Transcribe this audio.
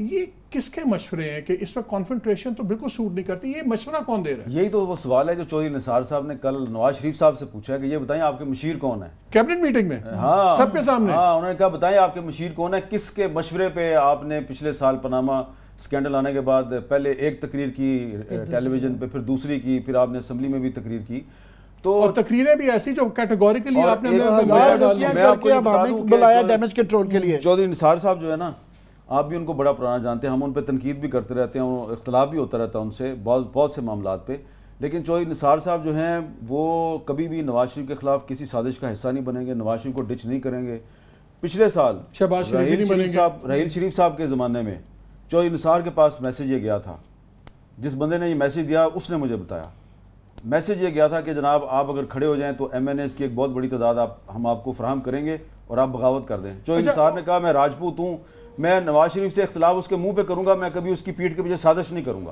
ये किसके मशवरे हैं कि इस वक्त कॉन्फेंट्रेशन तो बिल्कुल सूट नहीं करती ये मशवरा कौन दे रहा है यही तो वो सवाल है जो चौधरी निसार साहब ने कल नवाज शरीफ साहब से पूछा कि ये बताएं आपके मशीर कौन है कैबिनेट मीटिंग में हाँ सबके सामने हाँ उन्होंने कहा बताएं आपके मशीर कौन है किसके मशवरे पे आपने पिछले साल पनामा स्कैंडल आने के बाद पहले एक तकरीर की टेलीविजन पर फिर दूसरी की फिर आपने असम्बली में भी तकरीर की तो और तकरीरें भी ऐसी जो कैटेगोरिकली आपने बुलाया डैमेज कंट्रोल के लिए चौधरी निसार साहब जो है ना आप भी उनको बड़ा पुराना जानते हैं हम उन पर तनकीद भी करते रहते हैं इख्तलाफ भी होता रहता है उनसे बहुत बहुत से मामला पर लेकिन चौधरी निसार साहब जो हैं वो कभी भी नवाज शरीफ के ख़िलाफ़ किसी साजिश का हिस्सा नहीं बनेंगे नवाज शरीफ को डिच नहीं करेंगे पिछले साल रहील शरीफ साहब रहील शरीफ साहब के ज़माने में चौधरी निसार के पास मैसेज ये गया था जिस बंदे ने ये मैसेज दिया उसने मुझे बताया मैसेज ये गया था कि जनाब आप अगर खड़े हो जाएं तो एम एन एस की एक बहुत बड़ी तादाद आप हम आपको फ्राहम करेंगे और आप बगावत कर दें चौधरी अच्छा, निसार ने कहा मैं राजपूत हूँ मैं नवाज शरीफ से इख्तलाफ उसके मुंह पे करूंगा मैं कभी उसकी पीठ के पीछे साजिश नहीं करूंगा